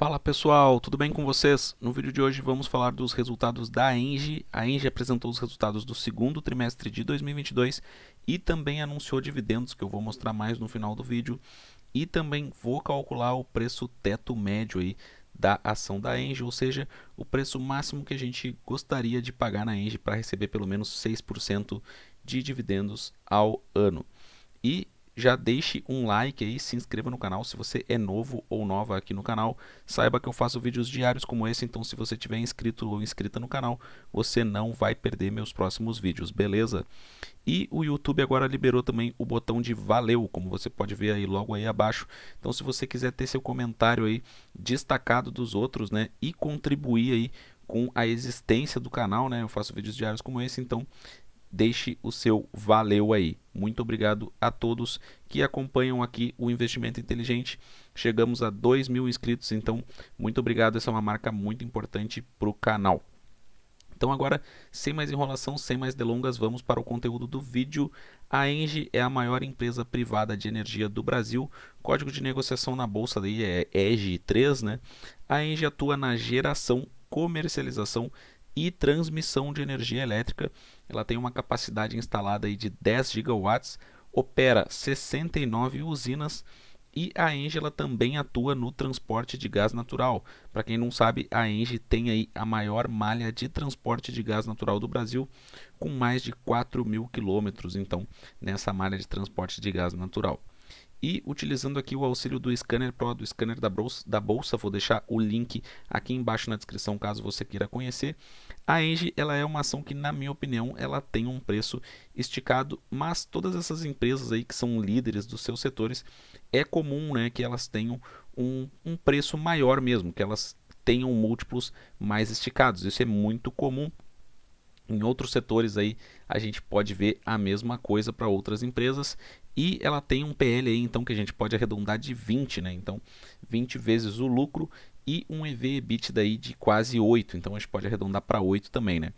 Fala pessoal, tudo bem com vocês? No vídeo de hoje vamos falar dos resultados da Engie. A Engie apresentou os resultados do segundo trimestre de 2022 e também anunciou dividendos, que eu vou mostrar mais no final do vídeo. E também vou calcular o preço teto médio aí da ação da Engie, ou seja, o preço máximo que a gente gostaria de pagar na Engie para receber pelo menos 6% de dividendos ao ano. E já deixe um like aí, se inscreva no canal se você é novo ou nova aqui no canal. Saiba que eu faço vídeos diários como esse, então se você tiver inscrito ou inscrita no canal, você não vai perder meus próximos vídeos, beleza? E o YouTube agora liberou também o botão de valeu, como você pode ver aí logo aí abaixo. Então se você quiser ter seu comentário aí destacado dos outros, né, e contribuir aí com a existência do canal, né? Eu faço vídeos diários como esse, então deixe o seu valeu aí. Muito obrigado a todos que acompanham aqui o Investimento Inteligente. Chegamos a 2 mil inscritos, então muito obrigado. Essa é uma marca muito importante para o canal. Então agora, sem mais enrolação, sem mais delongas, vamos para o conteúdo do vídeo. A Engie é a maior empresa privada de energia do Brasil. Código de negociação na bolsa daí é eg 3 né? A Engie atua na geração, comercialização e transmissão de energia elétrica. Ela tem uma capacidade instalada de 10 gigawatts, opera 69 usinas e a Engie também atua no transporte de gás natural. Para quem não sabe, a Engie tem aí a maior malha de transporte de gás natural do Brasil, com mais de 4 mil quilômetros, então, nessa malha de transporte de gás natural. E utilizando aqui o auxílio do Scanner Pro, do Scanner da bolsa, da bolsa, vou deixar o link aqui embaixo na descrição caso você queira conhecer. A Engie ela é uma ação que, na minha opinião, ela tem um preço esticado, mas todas essas empresas aí que são líderes dos seus setores, é comum né, que elas tenham um, um preço maior mesmo, que elas tenham múltiplos mais esticados. Isso é muito comum. Em outros setores aí a gente pode ver a mesma coisa para outras empresas e ela tem um PL aí então que a gente pode arredondar de 20, né? Então 20 vezes o lucro e um EV/EBITDA aí de quase 8, então a gente pode arredondar para 8 também, né?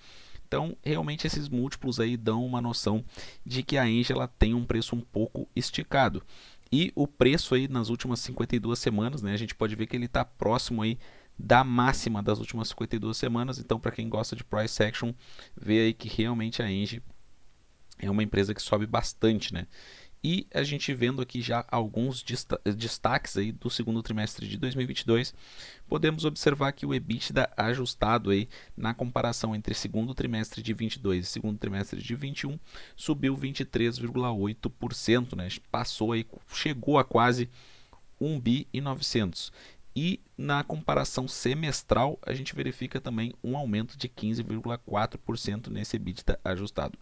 Então, realmente esses múltiplos aí dão uma noção de que a Angela tem um preço um pouco esticado. E o preço aí nas últimas 52 semanas, né, a gente pode ver que ele está próximo aí da máxima das últimas 52 semanas. Então, para quem gosta de price action, vê aí que realmente a Engie é uma empresa que sobe bastante, né? E a gente vendo aqui já alguns destaques aí do segundo trimestre de 2022, podemos observar que o EBITDA ajustado aí na comparação entre segundo trimestre de 22 e segundo trimestre de 21 subiu 23,8%, né? Passou aí, chegou a quase 1 bi e 900. E na comparação semestral, a gente verifica também um aumento de 15,4% nesse EBITDA ajustado.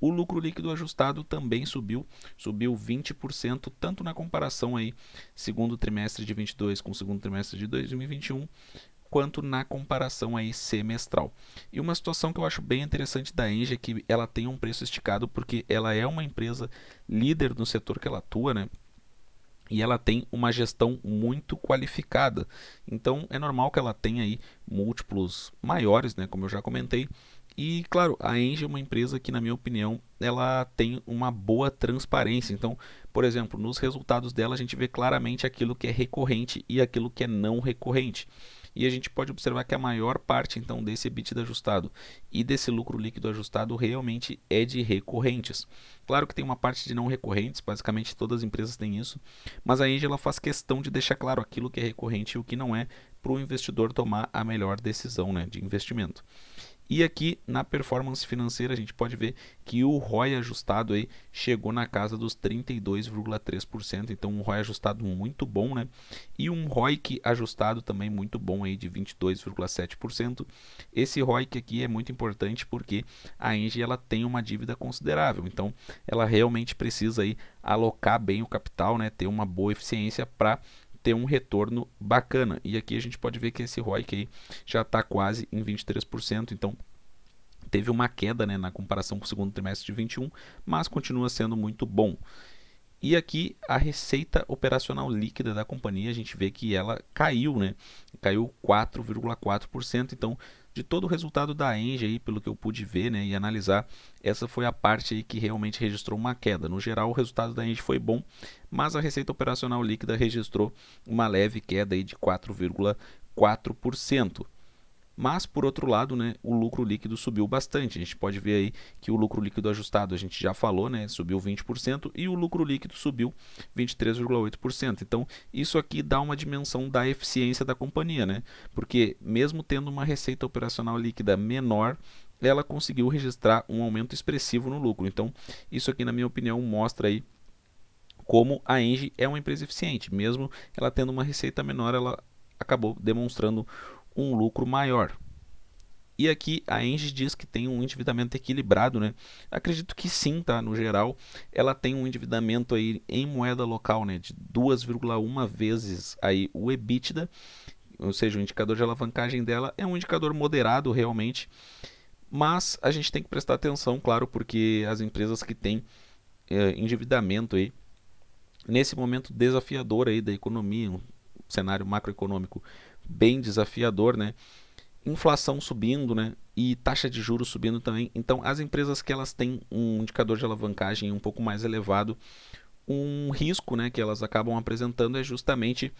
O lucro líquido ajustado também subiu, subiu 20%, tanto na comparação aí segundo trimestre de 22 com segundo trimestre de 2021, quanto na comparação aí semestral. E uma situação que eu acho bem interessante da Engie é que ela tem um preço esticado porque ela é uma empresa líder no setor que ela atua, né? e ela tem uma gestão muito qualificada. Então é normal que ela tenha aí múltiplos maiores, né, como eu já comentei, e claro, a Engie é uma empresa que, na minha opinião, ela tem uma boa transparência. Então, por exemplo, nos resultados dela a gente vê claramente aquilo que é recorrente e aquilo que é não recorrente. E a gente pode observar que a maior parte então desse EBITDA ajustado e desse lucro líquido ajustado realmente é de recorrentes. Claro que tem uma parte de não recorrentes, basicamente todas as empresas têm isso, mas a Angela faz questão de deixar claro aquilo que é recorrente e o que não é para o investidor tomar a melhor decisão né, de investimento. E aqui na performance financeira a gente pode ver que o ROI ajustado aí chegou na casa dos 32,3%, então um ROI ajustado muito bom, né? E um ROIC ajustado também muito bom aí de 22,7%. Esse ROIC aqui é muito importante porque a Engie ela tem uma dívida considerável, então ela realmente precisa aí alocar bem o capital, né? Ter uma boa eficiência para ter um retorno bacana. E aqui a gente pode ver que esse ROIC já está quase em 23%, então teve uma queda né, na comparação com o segundo trimestre de 21, mas continua sendo muito bom. E aqui a receita operacional líquida da companhia, a gente vê que ela caiu, né? Caiu 4,4%. Então, de todo o resultado da Enge aí, pelo que eu pude ver, né, e analisar, essa foi a parte aí que realmente registrou uma queda. No geral, o resultado da Enge foi bom, mas a receita operacional líquida registrou uma leve queda aí de 4,4%. Mas, por outro lado, né, o lucro líquido subiu bastante. A gente pode ver aí que o lucro líquido ajustado, a gente já falou, né, subiu 20% e o lucro líquido subiu 23,8%. Então, isso aqui dá uma dimensão da eficiência da companhia, né? Porque mesmo tendo uma receita operacional líquida menor, ela conseguiu registrar um aumento expressivo no lucro. Então, isso aqui na minha opinião mostra aí como a Engie é uma empresa eficiente, mesmo ela tendo uma receita menor, ela acabou demonstrando um lucro maior. E aqui a Engie diz que tem um endividamento equilibrado, né? Acredito que sim, tá? No geral, ela tem um endividamento aí em moeda local, né? De 2,1 vezes aí o EBITDA, ou seja, o indicador de alavancagem dela é um indicador moderado realmente, mas a gente tem que prestar atenção, claro, porque as empresas que têm é, endividamento aí, nesse momento desafiador aí da economia, um cenário macroeconômico bem desafiador, né? Inflação subindo, né? E taxa de juros subindo também. Então, as empresas que elas têm um indicador de alavancagem um pouco mais elevado, um risco, né, que elas acabam apresentando é justamente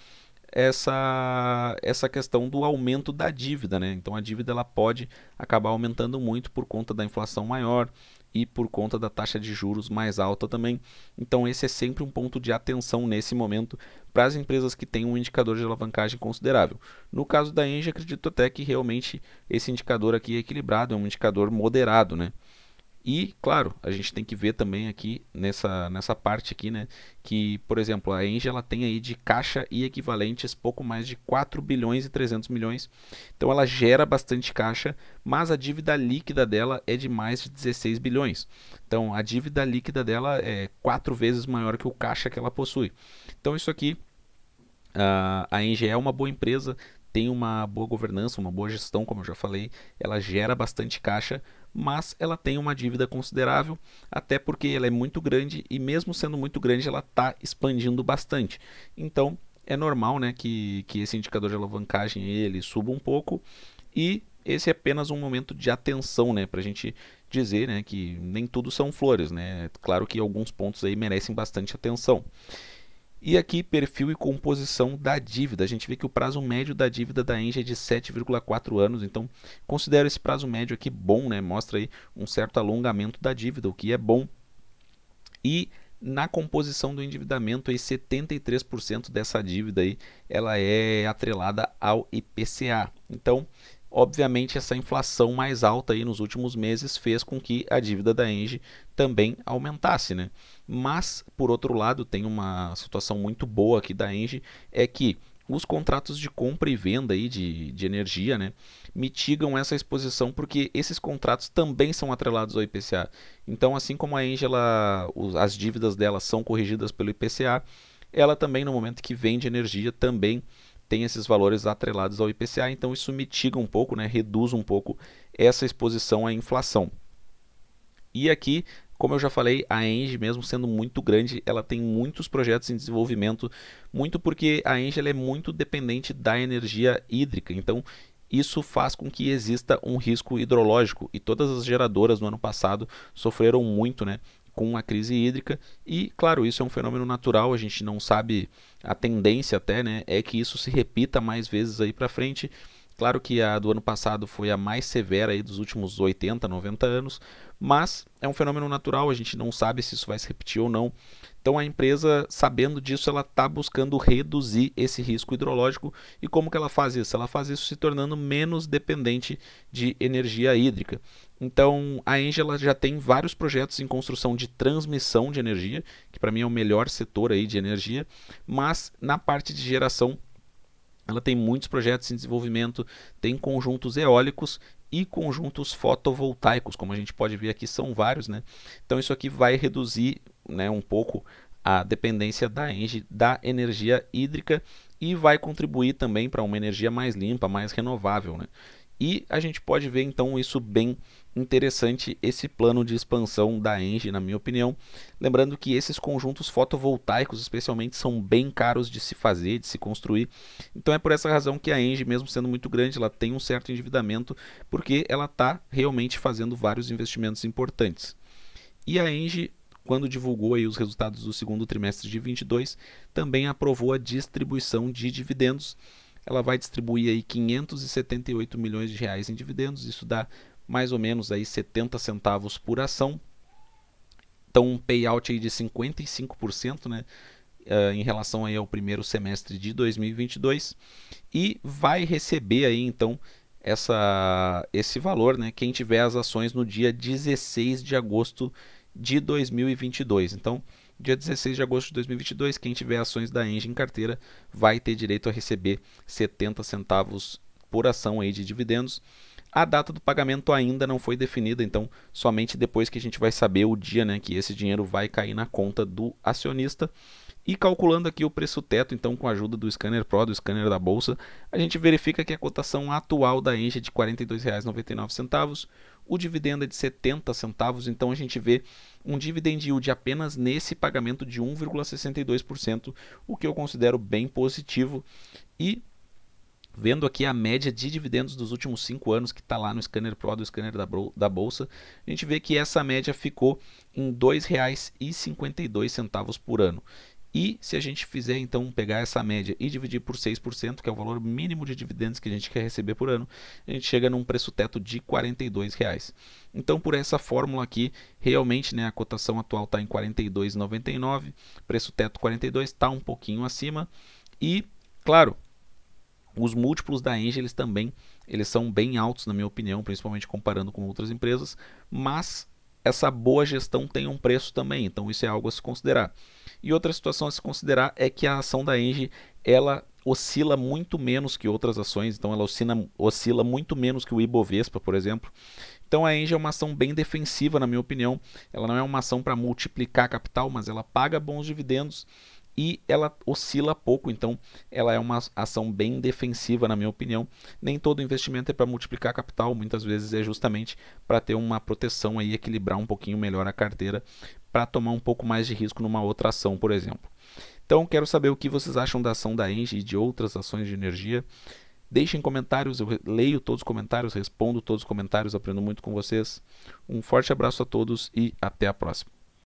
essa, essa questão do aumento da dívida, né? Então a dívida ela pode acabar aumentando muito por conta da inflação maior, e por conta da taxa de juros mais alta também. Então, esse é sempre um ponto de atenção nesse momento para as empresas que têm um indicador de alavancagem considerável. No caso da Engie, acredito até que realmente esse indicador aqui é equilibrado, é um indicador moderado, né? E, claro, a gente tem que ver também aqui nessa, nessa parte aqui, né? Que, por exemplo, a Engie ela tem aí de caixa e equivalentes pouco mais de 4 bilhões e 300 milhões. Então ela gera bastante caixa, mas a dívida líquida dela é de mais de 16 bilhões. Então a dívida líquida dela é quatro vezes maior que o caixa que ela possui. Então isso aqui Uh, a Engie é uma boa empresa, tem uma boa governança, uma boa gestão, como eu já falei, ela gera bastante caixa, mas ela tem uma dívida considerável, até porque ela é muito grande e mesmo sendo muito grande, ela está expandindo bastante. Então, é normal né, que, que esse indicador de alavancagem ele suba um pouco e esse é apenas um momento de atenção, né, para a gente dizer, né, que nem tudo são flores, né. Claro que alguns pontos aí merecem bastante atenção. E aqui, perfil e composição da dívida. A gente vê que o prazo médio da dívida da Engie é de 7,4 anos, então considero esse prazo médio aqui bom, né? mostra aí um certo alongamento da dívida, o que é bom. E na composição do endividamento, aí 73% dessa dívida aí, ela é atrelada ao IPCA. Então, Obviamente, essa inflação mais alta aí nos últimos meses fez com que a dívida da Engie também aumentasse, né? Mas, por outro lado, tem uma situação muito boa aqui da Engie, é que os contratos de compra e venda aí de, de energia né, mitigam essa exposição porque esses contratos também são atrelados ao IPCA. Então, assim como a Angela, as dívidas dela são corrigidas pelo IPCA, ela também, no momento que vende energia, também tem esses valores atrelados ao IPCA, então isso mitiga um pouco, né, reduz um pouco essa exposição à inflação. E aqui, como eu já falei, a Enge, mesmo sendo muito grande, ela tem muitos projetos em desenvolvimento, muito porque a Enge é muito dependente da energia hídrica. Então, isso faz com que exista um risco hidrológico e todas as geradoras no ano passado sofreram muito né, com a crise hídrica. E, claro, isso é um fenômeno natural, a gente não sabe, a tendência até, né, é que isso se repita mais vezes aí para frente. Claro que a do ano passado foi a mais severa aí dos últimos 80, 90 anos, mas é um fenômeno natural, a gente não sabe se isso vai se repetir ou não. Então a empresa, sabendo disso, ela está buscando reduzir esse risco hidrológico. E como que ela faz isso? Ela faz isso se tornando menos dependente de energia hídrica. Então a Engela já tem vários projetos em construção de transmissão de energia, que para mim é o melhor setor aí de energia, mas na parte de geração ela tem muitos projetos em desenvolvimento, tem conjuntos eólicos e conjuntos fotovoltaicos, como a gente pode ver aqui, são vários, né? Então isso aqui vai reduzir né, um pouco a dependência da ENGE da energia hídrica e vai contribuir também para uma energia mais limpa, mais renovável, né? E a gente pode ver então isso bem interessante esse plano de expansão da Engie, na minha opinião. Lembrando que esses conjuntos fotovoltaicos, especialmente, são bem caros de se fazer, de se construir. Então é por essa razão que a Engie, mesmo sendo muito grande, ela tem um certo endividamento, porque ela está realmente fazendo vários investimentos importantes. E a Engie, quando divulgou aí os resultados do segundo trimestre de 22, também aprovou a distribuição de dividendos. Ela vai distribuir aí 578 milhões de reais em dividendos, isso dá mais ou menos aí 70 centavos por ação. Então um payout aí de 55%, né? Eh, em relação aí ao primeiro semestre de 2022 e vai receber aí então essa, esse valor, né? Quem tiver as ações no dia 16 de agosto de 2022. Então, dia 16 de agosto de 2022, quem tiver ações da Engie em carteira vai ter direito a receber 70 centavos por ação aí de dividendos a data do pagamento ainda não foi definida, então somente depois que a gente vai saber o dia né, que esse dinheiro vai cair na conta do acionista. E calculando aqui o preço teto, então com a ajuda do scanner Pro, do scanner da bolsa, a gente verifica que a cotação atual da Engie é de R$ 42,99, o dividendo é de 70 centavos, então a gente vê um dividend yield apenas nesse pagamento de 1,62%, o que eu considero bem positivo. E Vendo aqui a média de dividendos dos últimos 5 anos que está lá no Scanner Pro do Scanner da Bolsa, a gente vê que essa média ficou em R$ 2,52 por ano. E se a gente fizer então pegar essa média e dividir por 6%, que é o valor mínimo de dividendos que a gente quer receber por ano, a gente chega num preço teto de R$ reais. Então, por essa fórmula aqui, realmente né, a cotação atual está em R$ 42,99, preço teto 42 está um pouquinho acima. E, claro, os múltiplos da Engie eles também eles são bem altos, na minha opinião, principalmente comparando com outras empresas, mas essa boa gestão tem um preço também, então isso é algo a se considerar. E outra situação a se considerar é que a ação da Engie ela oscila muito menos que outras ações, então ela oscila, oscila muito menos que o Ibovespa, por exemplo. Então a Engie é uma ação bem defensiva, na minha opinião. Ela não é uma ação para multiplicar capital, mas ela paga bons dividendos e ela oscila pouco, então ela é uma ação bem defensiva, na minha opinião. Nem todo investimento é para multiplicar capital, muitas vezes é justamente para ter uma proteção e equilibrar um pouquinho melhor a carteira para tomar um pouco mais de risco numa outra ação, por exemplo. Então, quero saber o que vocês acham da ação da Engie e de outras ações de energia. Deixem comentários, eu leio todos os comentários, respondo todos os comentários, aprendo muito com vocês. Um forte abraço a todos e até a próxima.